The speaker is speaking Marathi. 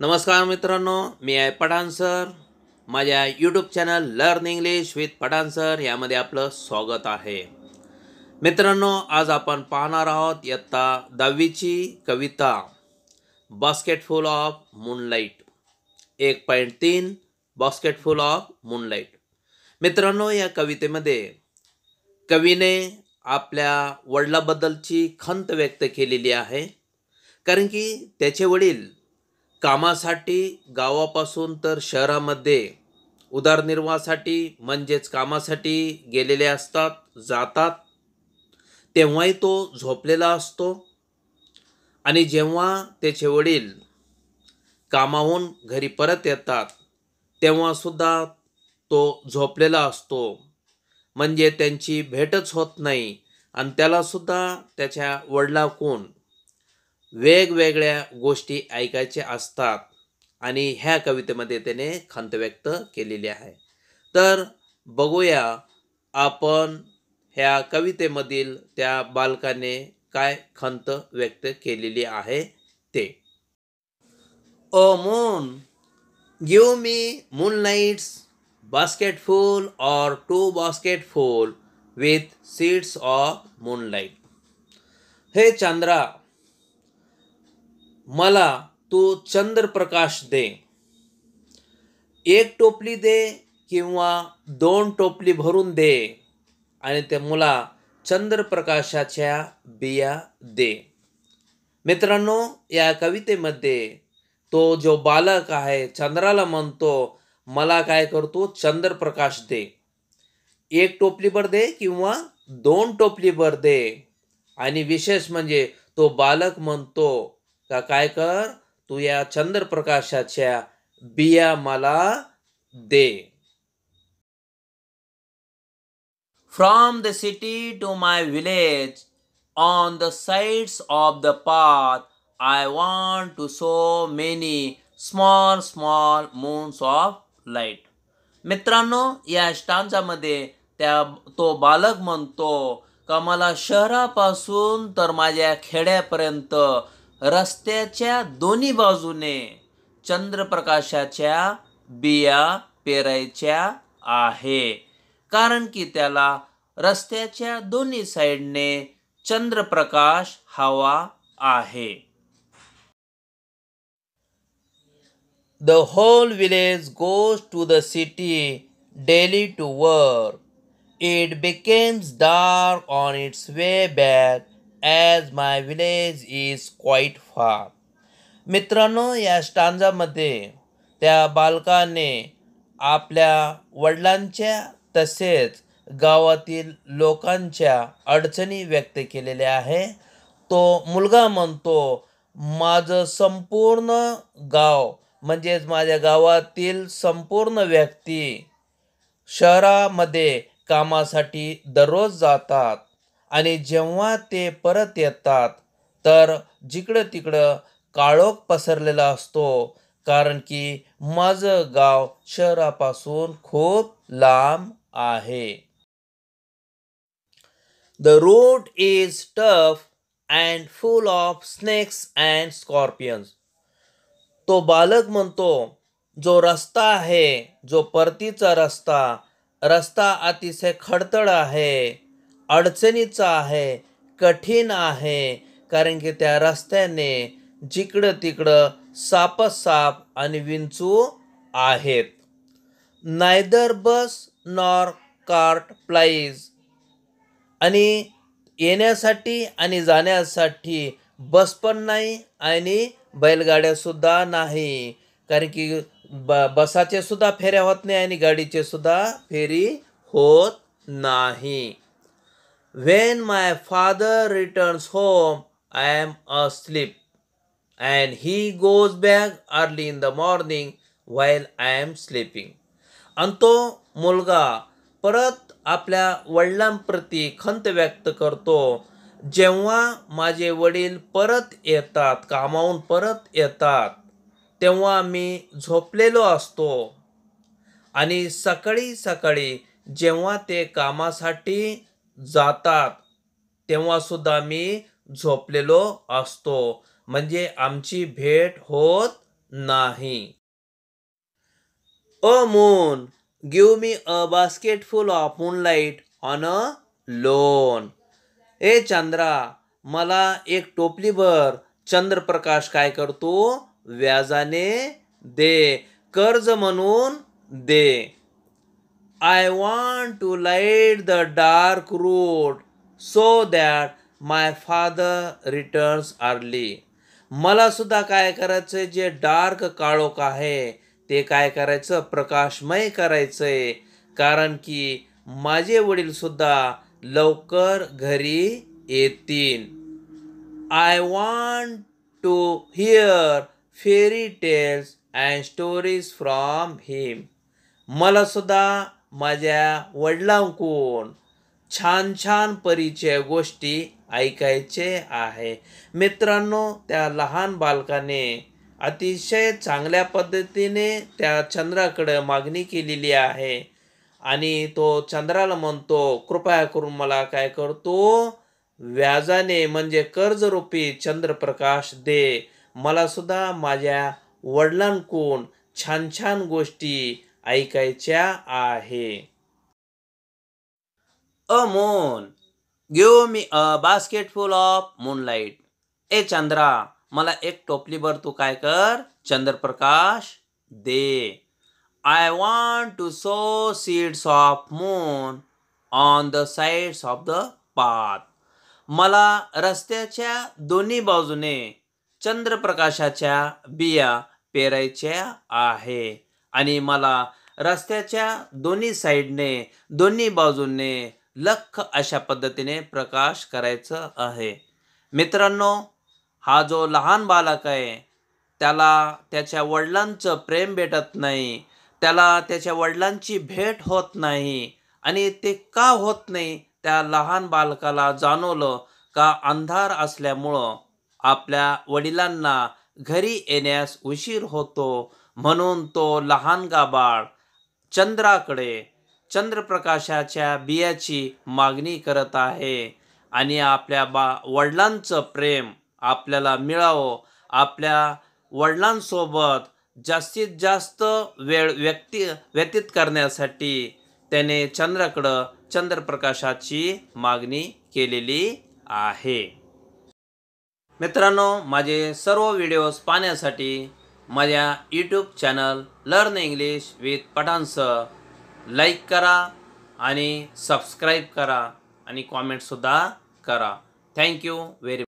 नमस्कार मित्रांनो मी आहे पठाण सर माझ्या YouTube channel learn English with Pathan sir यामध्ये आपलं स्वागत आहे मित्रांनो आज आपण पाहणार आहोत इयत्ता दहावीची कविता बास्केट फुल ऑफ मूनलाईट एक पॉईंट तीन बास्केट फुल ऑफ मूनलाईट मित्रांनो या कवितेमध्ये कवीने आपल्या वडिलाबद्दलची खंत व्यक्त केलेली आहे कारण की त्याचे वडील कामासाठी गावापासून तर शहरामध्ये उदरनिर्वाहासाठी म्हणजेच कामासाठी गेलेले असतात जातात तेव्हाही तो झोपलेला असतो आणि जेव्हा त्याचे वडील कामाहून घरी परत येतात तेव्हासुद्धा तो झोपलेला असतो म्हणजे त्यांची भेटच होत नाही आणि त्यालासुद्धा त्याच्या कोण वेगवेगळ्या गोष्टी ऐकायच्या असतात आणि ह्या कवितेमध्ये त्याने खंत व्यक्त केलेली आहे तर बघूया आपण ह्या कवितेमधील त्या बालकाने काय खंत व्यक्त केलेली आहे ते ओ moon give me moonlights basketful or two basketful with seeds of moonlight हे चंद्रा मला तू चंद्रप्रकाश दे एक टोपली दे किंवा दोन टोपली भरून दे आणि त्या मुला चंद्रप्रकाशाच्या बिया दे मित्रांनो या कवितेमध्ये तो जो बालक आहे चंद्राला म्हणतो मला काय करतो चंद्रप्रकाश दे एक टोपलीभर दे किंवा दोन टोपलीभर दे आणि विशेष म्हणजे तो बालक म्हणतो का काय कर तू या चंद्रप्रकाशाच्या बिया मला दे from the city to my village on the sides of the path I want to sow many small small moons of light मित्रांनो या मध्ये त्या तो बालक म्हणतो का मला शहरापासून तर माझ्या खेड्यापर्यंत रस्त्याच्या दोन्ही बाजूने चंद्रप्रकाशाच्या बिया पेरायच्या आहे कारण की त्याला रस्त्याच्या दोन्ही साईडने चंद्रप्रकाश हवा आहे the whole village goes to the city daily to work it becomes dark on its way back as my village is quite far मित्रांनो या स्टांजामध्ये त्या बालकाने आपल्या वडिलांच्या तसेच गावातील लोकांच्या अडचणी व्यक्त केलेल्या आहे तो मुलगा म्हणतो माझं संपूर्ण गाव म्हणजेच माझ्या गावातील संपूर्ण व्यक्ती शहरामध्ये कामासाठी दररोज जातात आणि जेव्हा ते परत येतात तर जिकडं तिकडं काळोख पसरलेला असतो कारण की माझं गाव शहरापासून खूप लांब आहे the road is tough and full of snakes and scorpions तो बालक म्हणतो जो रस्ता आहे जो परतीचा रस्ता रस्ता अतिशय खडतळ आहे अडचणीचं आहे कठीण आहे कारण की त्या रस्त्याने जिकडं तिकडं सापसाप आणि विंचू आहेत neither bus nor cart plies आणि येण्यासाठी आणि जाण्यासाठी बस पण नाही आणि बैलगाड्यासुद्धा नाही कारण की ब बसाचे सुद्धा फेऱ्या होत नाही आणि गाडीचे सुद्धा फेरी होत नाही When my father returns home, I am asleep, and he goes back early in the morning while I am sleeping. आणि तो मुलगा परत आपल्या वडिलांप्रती खंत व्यक्त करतो जेव्हा माझे वडील परत येतात कामावून परत येतात तेव्हा मी झोपलेलो असतो आणि सकाळी सकाळी जेव्हा ते कामासाठी जातात तेव्हासुद्धा मी झोपलेलो असतो म्हणजे आमची भेट होत नाही a moon give me a basketful of light on a loan ए चंद्रा मला एक टोपली टोपलीभर चंद्रप्रकाश काय करतो व्याजाने दे कर्ज म्हणून दे I want to light the dark road so that my father returns early. मला सुद्धा काय करायचं जे डार्क काळोख आहे ते काय करायचं प्रकाशमय करायचंय कारण की माझे वडील सुद्धा लवकर घरी येतील I want to hear fairy tales and stories from him मला सुद्धा माझ्या वडिलांकून छान छान परिचय गोष्टी ऐकायचे आहे मित्रांनो त्या लहान बालकाने अतिशय चांगल्या पद्धतीने त्या चंद्राकडं मागणी केलेली आहे आणि तो चंद्राला म्हणतो कृपया करून मला काय करतो व्याजाने म्हणजे कर्जरूपी चंद्रप्रकाश दे मलासुद्धा माझ्या वडिलांकून छान छान गोष्टी ऐकायच्या आहे अ मोन घेऊ मी a basketful of moonlight ए चंद्रा मला एक टोपली टोपलीवर तू काय कर चंद्रप्रकाश दे I want to sow seeds of moon on the sides of the path मला रस्त्याच्या दोन्ही बाजूने चंद्रप्रकाशाच्या बिया पेरायच्या आहे आणि मला रस्त्याच्या दोन्ही साईडने दोन्ही बाजूने लख अशा पद्धतीने प्रकाश करायचं आहे मित्रांनो हा जो लहान बालक आहे त्याला त्याच्या वडिलांचं प्रेम भेटत नाही त्याला त्याच्या वडिलांची भेट होत नाही आणि ते का होत नाही त्या लहान बालकाला जाणवलं का अंधार असल्यामुळं आपल्या वडिलांना घरी येण्यास उशीर होतो म्हणून तो लहान गाबाळ चंद्राकडे चंद्रप्रकाशाच्या बियाची मागणी करत आहे आणि आपल्या बा वडिलांचं प्रेम आपल्याला मिळावं आपल्या वडिलांसोबत जास्तीत जास्त वेळ व्यक्ती व्यतीत करण्यासाठी त्याने चंद्राकडं चंद्रप्रकाशाची मागणी केलेली आहे मित्रांनो माझे सर्व व्हिडिओज पाहण्यासाठी माझ्या YouTube channel learn English with Pathans like करा आणि सबस्क्राईब करा आणि कॉमेंटसुद्धा करा थँक्यू व्हेरी